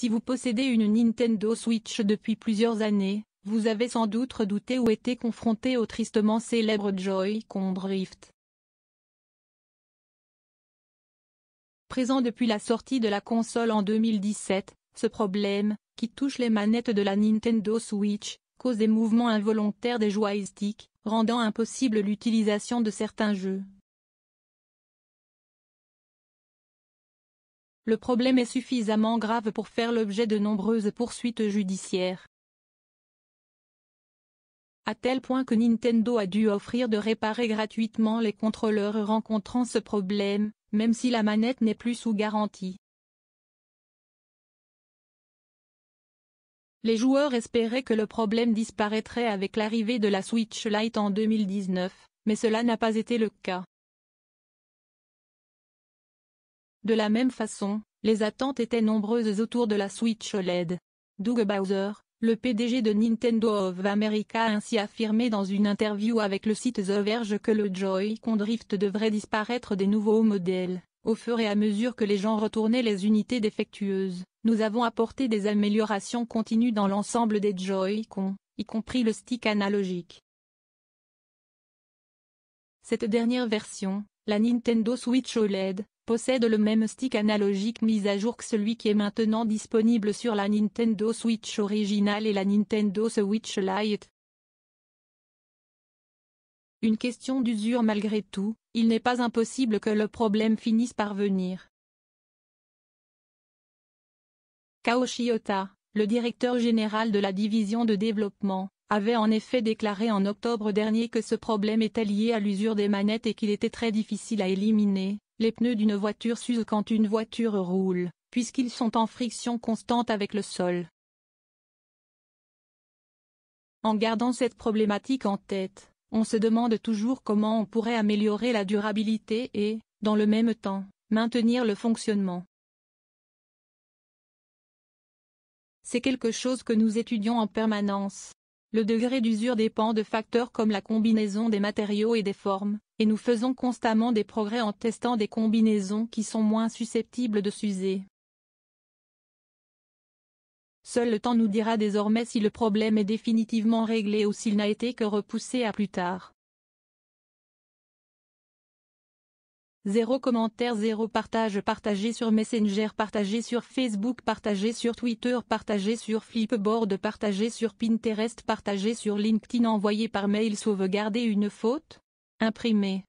Si vous possédez une Nintendo Switch depuis plusieurs années, vous avez sans doute redouté ou été confronté au tristement célèbre Joy-Con Drift. Présent depuis la sortie de la console en 2017, ce problème, qui touche les manettes de la Nintendo Switch, cause des mouvements involontaires des joysticks, rendant impossible l'utilisation de certains jeux. Le problème est suffisamment grave pour faire l'objet de nombreuses poursuites judiciaires. À tel point que Nintendo a dû offrir de réparer gratuitement les contrôleurs rencontrant ce problème, même si la manette n'est plus sous garantie. Les joueurs espéraient que le problème disparaîtrait avec l'arrivée de la Switch Lite en 2019, mais cela n'a pas été le cas. De la même façon, les attentes étaient nombreuses autour de la Switch OLED. Doug Bowser, le PDG de Nintendo of America a ainsi affirmé dans une interview avec le site The Verge que le Joy-Con Drift devrait disparaître des nouveaux modèles. Au fur et à mesure que les gens retournaient les unités défectueuses, nous avons apporté des améliorations continues dans l'ensemble des Joy-Con, y compris le stick analogique. Cette dernière version, la Nintendo Switch OLED, possède le même stick analogique mis à jour que celui qui est maintenant disponible sur la Nintendo Switch originale et la Nintendo Switch Lite. Une question d'usure malgré tout, il n'est pas impossible que le problème finisse par venir. Ota, le directeur général de la division de développement, avait en effet déclaré en octobre dernier que ce problème était lié à l'usure des manettes et qu'il était très difficile à éliminer, les pneus d'une voiture s'usent quand une voiture roule, puisqu'ils sont en friction constante avec le sol. En gardant cette problématique en tête, on se demande toujours comment on pourrait améliorer la durabilité et, dans le même temps, maintenir le fonctionnement. C'est quelque chose que nous étudions en permanence. Le degré d'usure dépend de facteurs comme la combinaison des matériaux et des formes, et nous faisons constamment des progrès en testant des combinaisons qui sont moins susceptibles de s'user. Seul le temps nous dira désormais si le problème est définitivement réglé ou s'il n'a été que repoussé à plus tard. 0 commentaire 0 partage partagé sur Messenger partagé sur Facebook partagé sur Twitter partagé sur Flipboard partagé sur Pinterest partagé sur LinkedIn envoyé par mail sauvegarder une faute imprimé